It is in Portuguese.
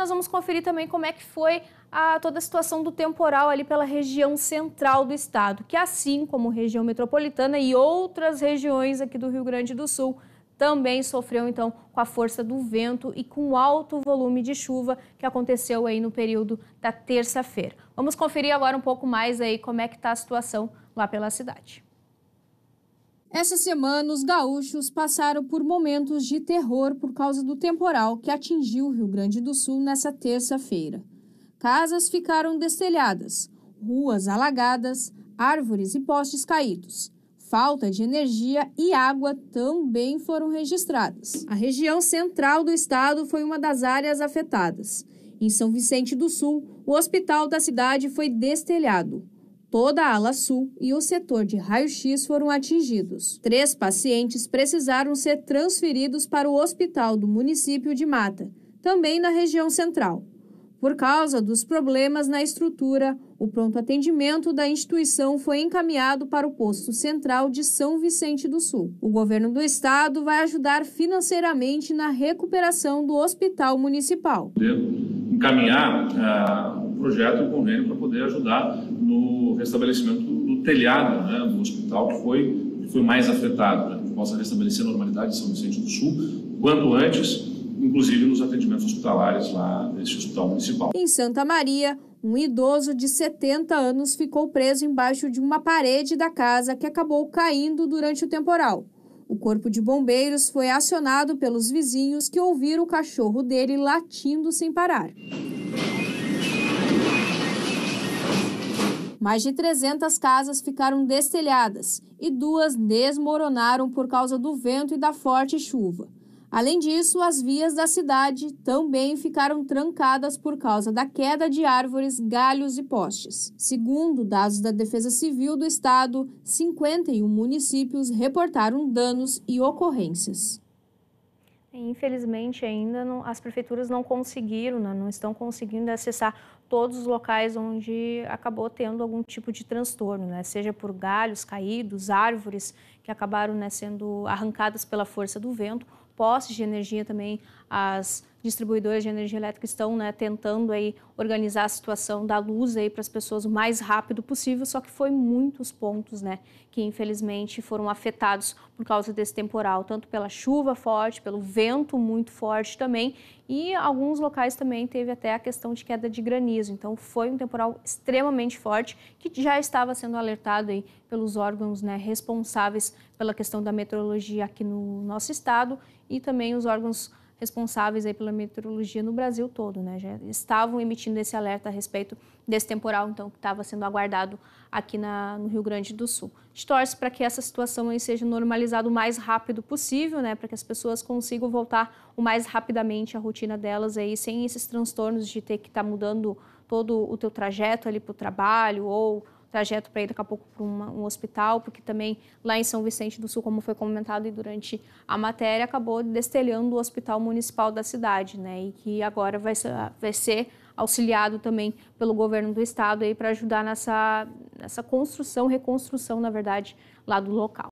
nós vamos conferir também como é que foi a toda a situação do temporal ali pela região central do estado, que assim como região metropolitana e outras regiões aqui do Rio Grande do Sul, também sofreu então com a força do vento e com alto volume de chuva que aconteceu aí no período da terça-feira. Vamos conferir agora um pouco mais aí como é que está a situação lá pela cidade. Essa semana, os gaúchos passaram por momentos de terror por causa do temporal que atingiu o Rio Grande do Sul nessa terça-feira. Casas ficaram destelhadas, ruas alagadas, árvores e postes caídos. Falta de energia e água também foram registradas. A região central do estado foi uma das áreas afetadas. Em São Vicente do Sul, o hospital da cidade foi destelhado. Toda a ala sul e o setor de raio-x foram atingidos. Três pacientes precisaram ser transferidos para o hospital do município de Mata, também na região central. Por causa dos problemas na estrutura, o pronto atendimento da instituição foi encaminhado para o posto central de São Vicente do Sul. O governo do estado vai ajudar financeiramente na recuperação do hospital municipal. Poder encaminhar uh, ah, um projeto, um convênio para poder ajudar no restabelecimento do telhado né, do hospital, que foi, que foi mais afetado, né, que possa restabelecer a normalidade em São Vicente do Sul quanto antes, inclusive nos atendimentos hospitalares lá nesse hospital municipal. Em Santa Maria, um idoso de 70 anos ficou preso embaixo de uma parede da casa que acabou caindo durante o temporal. O corpo de bombeiros foi acionado pelos vizinhos que ouviram o cachorro dele latindo sem parar. Mais de 300 casas ficaram destelhadas e duas desmoronaram por causa do vento e da forte chuva. Além disso, as vias da cidade também ficaram trancadas por causa da queda de árvores, galhos e postes. Segundo dados da Defesa Civil do Estado, 51 municípios reportaram danos e ocorrências. Infelizmente, ainda não, as prefeituras não conseguiram, né, não estão conseguindo acessar todos os locais onde acabou tendo algum tipo de transtorno, né? seja por galhos caídos, árvores que acabaram né, sendo arrancadas pela força do vento, postes de energia também, as distribuidoras de energia elétrica estão né, tentando aí organizar a situação da luz aí para as pessoas o mais rápido possível, só que foi muitos pontos né, que infelizmente foram afetados por causa desse temporal, tanto pela chuva forte, pelo vento muito forte também, e alguns locais também teve até a questão de queda de granizo. Então foi um temporal extremamente forte que já estava sendo alertado aí pelos órgãos né, responsáveis pela questão da meteorologia aqui no nosso estado e também os órgãos responsáveis aí pela meteorologia no Brasil todo, né? Já estavam emitindo esse alerta a respeito desse temporal, então, que estava sendo aguardado aqui na, no Rio Grande do Sul. A gente torce para que essa situação aí seja normalizada o mais rápido possível, né? Para que as pessoas consigam voltar o mais rapidamente à rotina delas aí, sem esses transtornos de ter que estar tá mudando todo o teu trajeto ali para o trabalho ou trajeto para ir daqui a pouco para um hospital, porque também lá em São Vicente do Sul, como foi comentado e durante a matéria, acabou destelhando o hospital municipal da cidade, né? E que agora vai ser, vai ser auxiliado também pelo governo do estado aí para ajudar nessa, nessa construção, reconstrução, na verdade, lá do local.